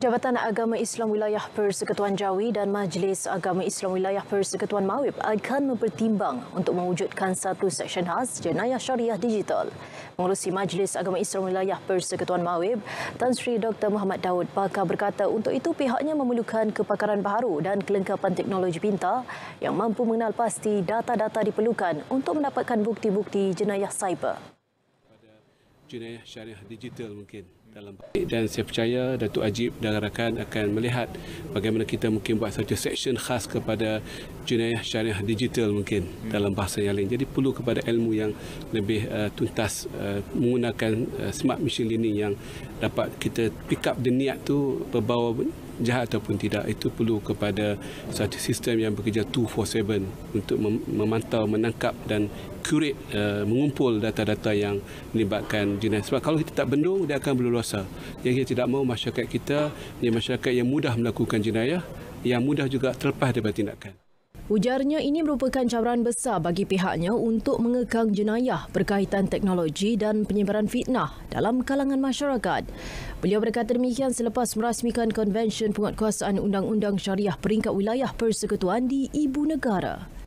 Jabatan Agama Islam Wilayah Persekutuan Jawi dan Majlis Agama Islam Wilayah Persekutuan Mawib akan mempertimbang untuk mewujudkan satu seksyen khas jenayah syariah digital. Mengurusi Majlis Agama Islam Wilayah Persekutuan Mawib, Tan Sri Dr. Muhammad Daud Bakar berkata untuk itu pihaknya memerlukan kepakaran baru dan kelengkapan teknologi pintar yang mampu mengenal pasti data-data diperlukan untuk mendapatkan bukti-bukti jenayah cyber. Jenayah syariah digital mungkin dalam dan saya percaya Datuk Ajib dan rakan akan melihat bagaimana kita mungkin buat satu section khas kepada jenayah syariah digital mungkin hmm. dalam bahasa yang lain. Jadi perlu kepada ilmu yang lebih uh, tuntas uh, menggunakan uh, smart machine learning yang dapat kita pick up the niat tu berbawa jahat ataupun tidak itu perlu kepada satu sistem yang bekerja 247 untuk memantau menangkap dan curate uh, mengumpul data-data yang melibatkan jenayah sebab kalau kita tak bendung dia akan berleluasa yang kita tidak mahu masyarakat kita ni masyarakat yang mudah melakukan jenayah yang mudah juga terlepas daripada tindakan Ujarnya ini merupakan cabaran besar bagi pihaknya untuk mengekang jenayah berkaitan teknologi dan penyebaran fitnah dalam kalangan masyarakat. Beliau berkata demikian selepas merasmikan Konvensyen Penguatkuasaan Undang-Undang Syariah Peringkat Wilayah Persekutuan di Ibu Negara.